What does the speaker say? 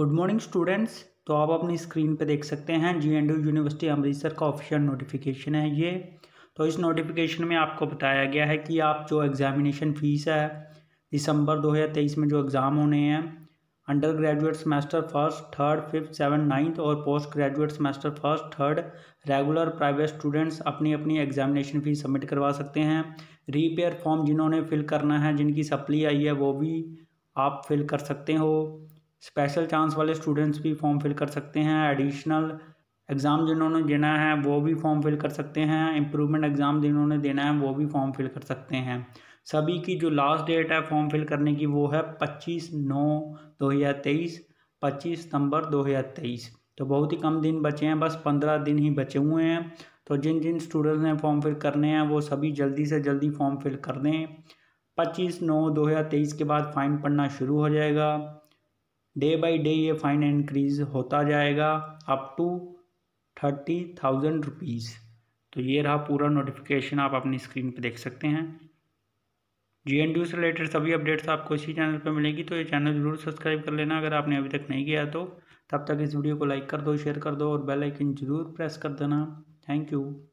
good morning students तो आप अपनी स्क्रीन पर देख सकते हैं जी एंड यूनिवर्सिटी अमृतसर का ऑफिशियल नोटिफिकेशन है ये तो इस नोटिफिकेशन में आपको बताया गया है कि आप जो एग्ज़ामिनेशन फ़ीस है दिसंबर 2023 में जो एग्ज़ाम होने हैं under graduate semester first third fifth seven ninth और post graduate semester first third regular private students अपनी अपनी एग्जामिनेशन फीस सबमिट करवा सकते हैं रीपेयर फॉर्म जिन्होंने फिल करना है जिनकी सप्ली आई है वो भी आप फिल कर सकते हो स्पेशल चांस वाले स्टूडेंट्स भी फॉर्म फिल कर सकते हैं एडिशनल एग्ज़ाम जिन्होंने देना है वो भी फॉर्म फिल कर सकते हैं इम्प्रूवमेंट एग्ज़ाम जिन्होंने देना है वो भी फॉर्म फिल कर सकते हैं सभी की जो लास्ट डेट है फॉर्म फिल करने की वो है पच्चीस नौ दो हज़ार तेईस पच्चीस सितंबर दो हज़ार तेईस तो बहुत ही कम दिन बचे हैं बस पंद्रह दिन ही बचे हुए हैं तो जिन जिन स्टूडेंट्स ने फॉर्म फिल करने हैं वो सभी जल्दी से जल्दी फॉर्म फिल कर दें पच्चीस नौ दो हज़ार तेईस के बाद फ़ाइन पढ़ना शुरू हो जाएगा डे बाय डे ये फ़ाइन इंक्रीज होता जाएगा up to thirty thousand rupees तो ये रहा पूरा नोटिफिकेशन आप अपनी स्क्रीन पर देख सकते हैं जी एन डी से रिलेटेड सभी अपडेट्स आपको इसी चैनल पर मिलेगी तो ये चैनल जरूर सब्सक्राइब कर लेना अगर आपने अभी तक नहीं किया तो तब तक इस वीडियो को लाइक कर दो शेयर कर दो और बेलाइकन जरूर प्रेस कर देना थैंक यू